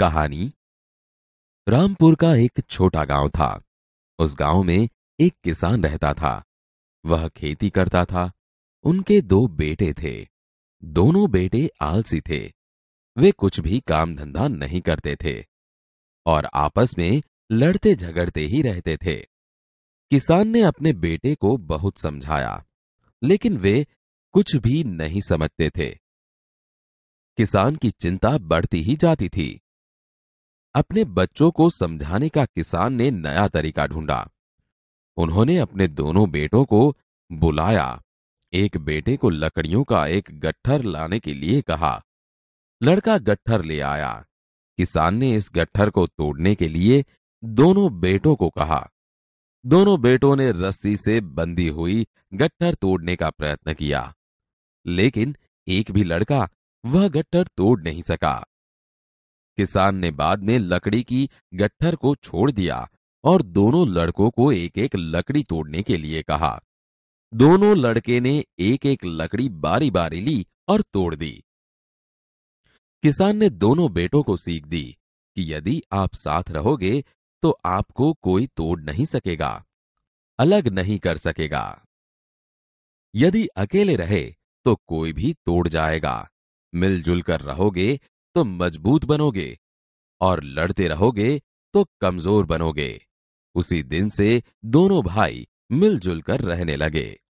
कहानी रामपुर का एक छोटा गांव था उस गांव में एक किसान रहता था वह खेती करता था उनके दो बेटे थे दोनों बेटे आलसी थे वे कुछ भी काम धंधा नहीं करते थे और आपस में लड़ते झगड़ते ही रहते थे किसान ने अपने बेटे को बहुत समझाया लेकिन वे कुछ भी नहीं समझते थे किसान की चिंता बढ़ती ही जाती थी अपने बच्चों को समझाने का किसान ने नया तरीका ढूंढा उन्होंने अपने दोनों बेटों को बुलाया एक बेटे को लकड़ियों का एक गट्ठर लाने के लिए कहा लड़का गट्ठर ले आया किसान ने इस गट्ठर को तोड़ने के लिए दोनों बेटों को कहा दोनों बेटों ने रस्सी से बंधी हुई गट्ठर तोड़ने का प्रयत्न किया लेकिन एक भी लड़का वह गट्ठर तोड़ नहीं सका किसान ने बाद में लकड़ी की गट्ठर को छोड़ दिया और दोनों लड़कों को एक एक लकड़ी तोड़ने के लिए कहा दोनों लड़के ने एक एक लकड़ी बारी बारी ली और तोड़ दी किसान ने दोनों बेटों को सीख दी कि यदि आप साथ रहोगे तो आपको कोई तोड़ नहीं सकेगा अलग नहीं कर सकेगा यदि अकेले रहे तो कोई भी तोड़ जाएगा मिलजुल कर रहोगे तो मजबूत बनोगे और लड़ते रहोगे तो कमजोर बनोगे उसी दिन से दोनों भाई मिलजुल कर रहने लगे